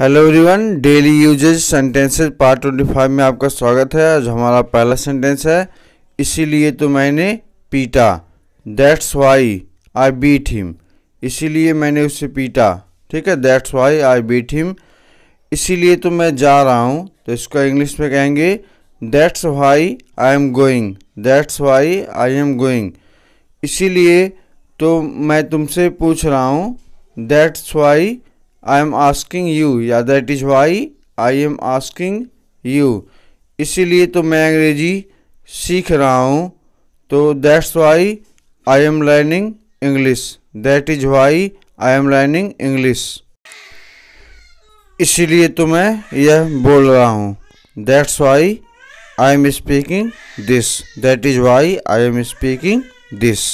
hello everyone daily usages sentences part twenty five में आपका स्वागत है आज हमारा पहला सेंटेंस है इसीलिए तो मैंने पीटा that's why I beat him इसीलिए मैंने उसे पीटा ठीक है that's why I beat him इसीलिए तो मैं जा रहा हूँ तो इसको इंग्लिश में कहेंगे that's why I am going that's why I am going इसीलिए तो मैं तुमसे पूछ रहा हूँ that's why I am asking you या that is why I am asking you इसीलिए तो मैं अंग्रेजी सीख रहा हूँ तो that's why I am learning English that is why I am learning English इसीलिए तो मैं यह बोल रहा हूँ that's why I am speaking this that is why I am speaking this